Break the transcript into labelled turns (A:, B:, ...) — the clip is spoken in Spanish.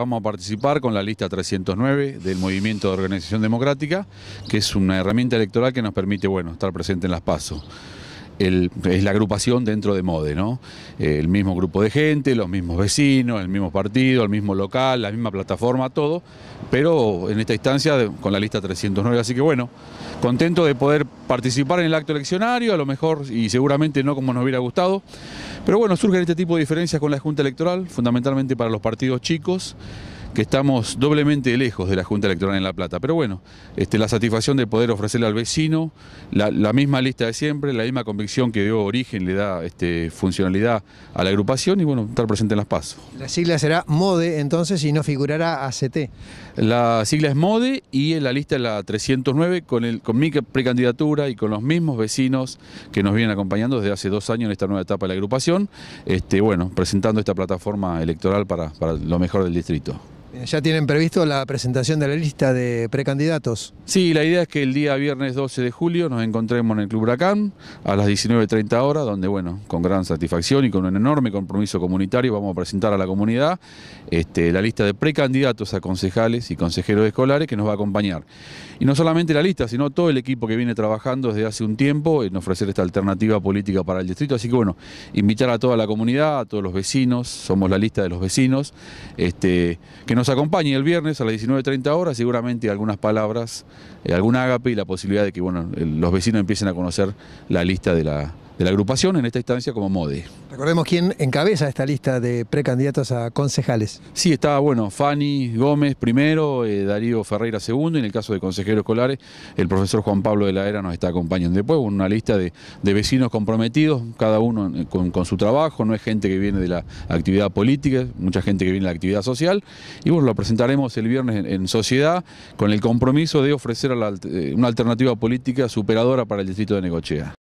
A: Vamos a participar con la lista 309 del Movimiento de Organización Democrática, que es una herramienta electoral que nos permite, bueno, estar presente en las pasos es la agrupación dentro de MODE, ¿no? El mismo grupo de gente, los mismos vecinos, el mismo partido, el mismo local, la misma plataforma, todo, pero en esta instancia con la lista 309. Así que bueno, contento de poder participar en el acto eleccionario, a lo mejor y seguramente no como nos hubiera gustado, pero bueno, surgen este tipo de diferencias con la Junta Electoral, fundamentalmente para los partidos chicos que estamos doblemente lejos de la Junta Electoral en La Plata. Pero bueno, este, la satisfacción de poder ofrecerle al vecino la, misma lista de siempre, la misma convicción que dio origen, le da este, funcionalidad a la agrupación y bueno, estar presente en las PASO.
B: La sigla será MODE entonces y no figurará ACT.
A: La sigla es MODE y en la lista es la 309 con, mi precandidatura y con los mismos vecinos que nos vienen acompañando desde hace dos años en esta nueva etapa de la agrupación, este, bueno, presentando esta plataforma electoral para lo mejor del distrito.
B: Eh, ¿Ya tienen previsto la presentación de la lista de precandidatos?
A: Sí, la idea es que el día viernes 12 de julio nos encontremos en el Club Huracán a las 19.30 horas, donde, bueno, con gran satisfacción y con un enorme compromiso comunitario vamos a presentar a la comunidad este, la lista de precandidatos a concejales y consejeros escolares que nos va a acompañar. Y no solamente la lista, sino todo el equipo que viene trabajando desde hace un tiempo en ofrecer esta alternativa política para el distrito. Así que, bueno, invitar a toda la comunidad, a todos los vecinos, somos la lista de los vecinos, este, que nos acompañe el viernes a las 19.30 horas, seguramente algunas palabras, eh, algún ágape y la posibilidad de que bueno, los vecinos empiecen a conocer la lista de la, de la agrupación, en esta instancia como MODE.
B: Recordemos quién encabeza esta lista de precandidatos a concejales.
A: Sí, está, bueno, Fanny Gómez primero, eh, Darío Ferreira segundo, y en el caso de consejeros escolares, el profesor Juan Pablo de la Era nos está acompañando. Después una lista de, vecinos comprometidos, cada uno con, su trabajo, no es gente que viene de la actividad política, mucha gente que viene de la actividad social, y bueno, lo presentaremos el viernes en, sociedad con el compromiso de ofrecer eh, una alternativa política superadora para el distrito de Negochea.